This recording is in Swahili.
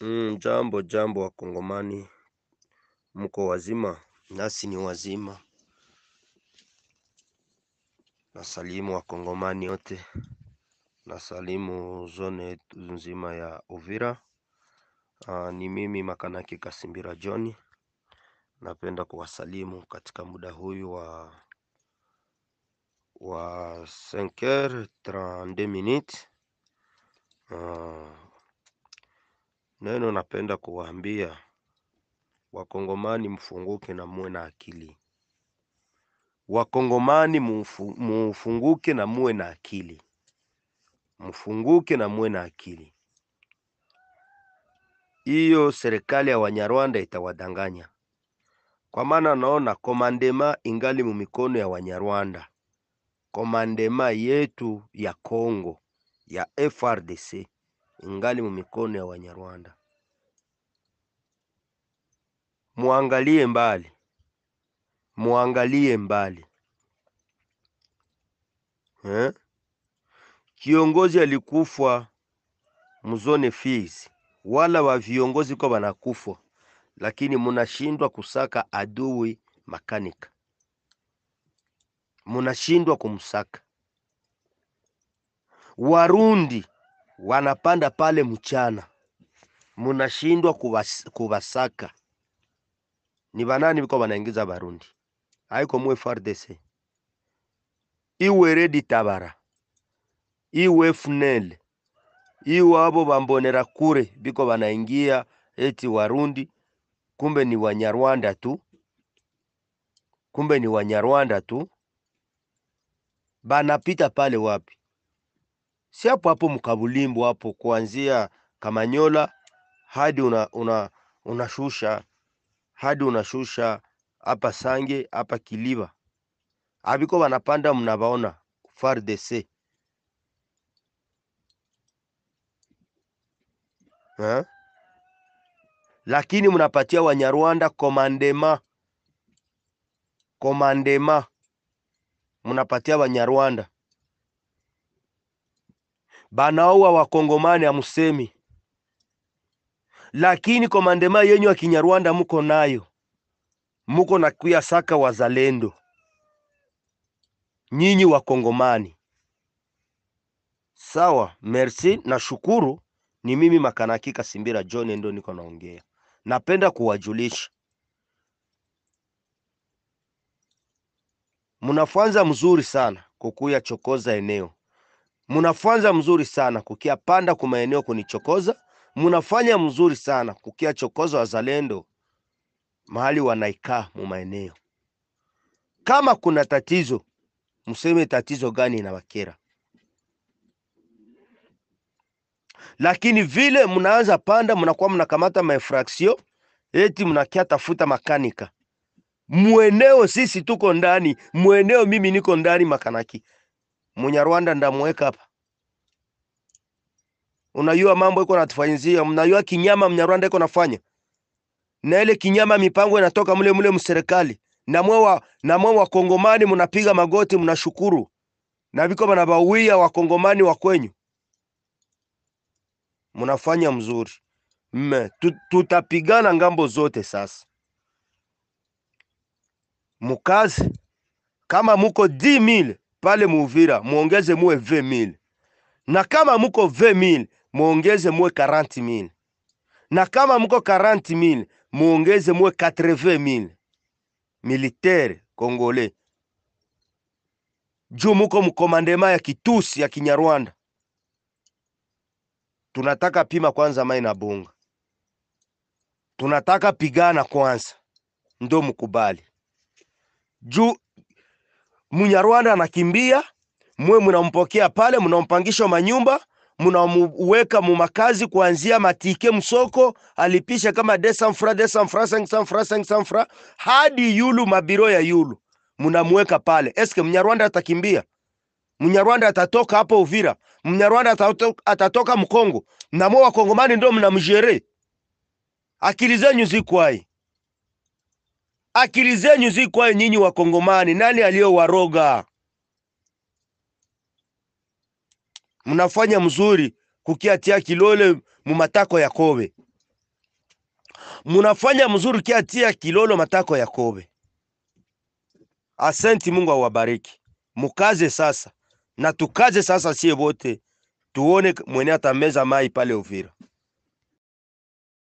Mm, jambo jambo, Wakongomani, mko wazima? Nasi ni wazima. Nasalimu Wakongomani wote, nasalimu zone nzima ya Uvira. Aa, ah, ni mimi Makanaki Kasimbira John, napenda kuwasalimu katika muda huyu wa wa 5h32 minutes ah, Neno napenda kuwaambia Wakongomani mfunguke na muwe na akili. Wakongomani mufunguke na muwe na akili, mfunguke na muwe na akili. Hiyo serikali ya Wanyarwanda itawadanganya, kwa maana naona komandema ingali mu mikono ya Wanyarwanda, komandema yetu ya Kongo ya FRDC ngali mu mikono ya Wanyarwanda. Muangalie mbali, muangalie mbali eh? Kiongozi alikufa mzone fizi, wala wa viongozi kwa banakufwa, lakini munashindwa kusaka adui makanika, munashindwa kumsaka Warundi wanapanda pale mchana, munashindwa kuwasaka. Ni banani biko banaingiza Barundi, haiko mu FARDC, iwe redi tabara, iwe FNL, iwe abo bambonera kure biko banaingia eti Warundi, kumbe ni Wanyarwanda tu, kumbe ni Wanyarwanda tu. Banapita pale wapi? si hapo hapo mkabulimbo hapo, kuanzia Kamanyola hadi una, una, unashusha hadi unashusha hapa Sange hapa Kiliba abiko wanapanda mnabaona FARDC ha? Eh? Lakini mnapatia Wanyarwanda komandema komandema, mnapatia Wanyarwanda banaua wakongomani amusemi, lakini komandema yenyu ya Kinyarwanda muko nayo, muko na kuya saka wazalendo nyinyi wakongomani. Sawa, merci, nashukuru. Ni mimi Makanaki Kasimbira John ndo niko naongea. Napenda kuwajulisha mnafanza mzuri sana kukuya chokoza eneo munafanza mzuri sana kukia panda kumaeneo kunichokoza, munafanya mzuri sana kukia chokoza wazalendo mahali wanaikaa mumaeneo. Kama kuna tatizo, mseme tatizo gani inawakera, lakini vile mnaanza panda, mnakuwa mnakamata maefraksio eti mnakia tafuta makanika mweneo. Sisi tuko ndani mweneo, mimi niko ndani makanaki Munyarwanda ndamweka hapa. Unajua mambo iko natufanyizia, mnajua kinyama Mnyarwanda iko nafanya na ile kinyama, mipango inatoka mule mule mserikali na mwewa na wa Kongomani mnapiga magoti mnashukuru, na viko banabawia Wakongomani wa kwenyu, mnafanya mzuri mme. Tutapigana ngambo zote. Sasa mukazi kama muko 10000 pale Muvira muongeze muwe 20000 na kama muko 20000 muongeze muwe 40000 na kama muko 40000 muongeze muwe 80000 militaire kongole juu muko mkomandema ya kitusi ya Kinyarwanda. Tunataka pima kwanza mai na bunga, tunataka pigana kwanza, ndo mkubali juu Mnyarwanda anakimbia, mwe mnampokea pale, mnampangisha manyumba, mnamuweka mumakazi kuanzia matike msoko alipisha kama desamfra desamfra samfra samfra hadi yulu mabiro ya yulu, mnamweka pale. Eske mnyarwanda atakimbia? Mnyarwanda atatoka hapo Uvira? Mnyarwanda atatoka, atatoka Mkongo? Namwe wakongomani ndio mnamjere. Akili zenyu zikwai akili zenyu zi kwayo nyinyi Wakongomani. Nani aliyowaroga? Mnafanya mzuri kukiatia kilole mumatako ya kobe, munafanya mzuri kiatia kilolo matako ya kobe. Asenti, Mungu awabariki, mukaze sasa na tukaze sasa, sie bote tuone mwenye atameza mai pale Uvira.